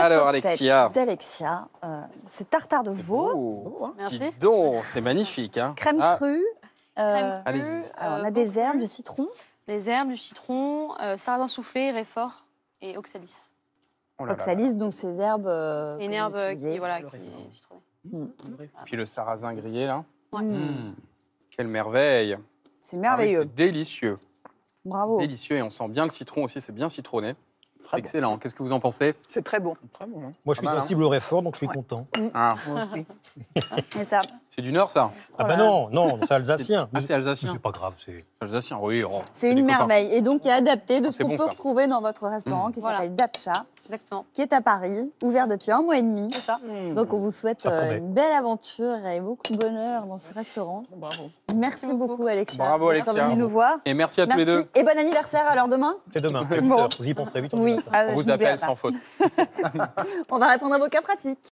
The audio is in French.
Alors, Alexia. c'est euh, tartare de veau. Hein. Merci. c'est magnifique. Hein. Ah. Euh, Crème crue. Euh, on a des herbes, du citron. Des herbes, du citron, sarrasin soufflé, réfort et oxalis. Oh oxalis, donc ces herbes. c'est une qui, voilà, est mm, mm. Puis le sarrasin grillé, là. Mm. Quelle merveille. C'est merveilleux. Ah c'est délicieux. Bravo. Délicieux et on sent bien le citron aussi, c'est bien citronné excellent. Qu'est-ce que vous en pensez C'est très bon. Hein. Moi, je suis sensible hein. au réfort, donc je suis content. Mm. Ah. ça... C'est du Nord, ça ah ben non, non, c'est alsacien. c'est alsacien. Ah, c'est pas grave, c'est alsacien, oui. Oh, c'est une merveille. Et donc, est adapté de ce qu'on peut retrouver dans votre restaurant mm. qui s'appelle Dacha, qui est à Paris, ouvert depuis un mois et demi. Mm. Donc, on vous souhaite euh, une belle aventure et beaucoup de bonheur dans ce restaurant. Bravo. Merci, beaucoup, beaucoup, Alexia. Bravo, Alexia. Merci nous voir. Et merci à tous les deux. Et bon anniversaire alors demain C'est demain, bon. Vous y penserez vite. Oui, ah, on vous appelle sans faute. on va répondre à vos cas pratiques.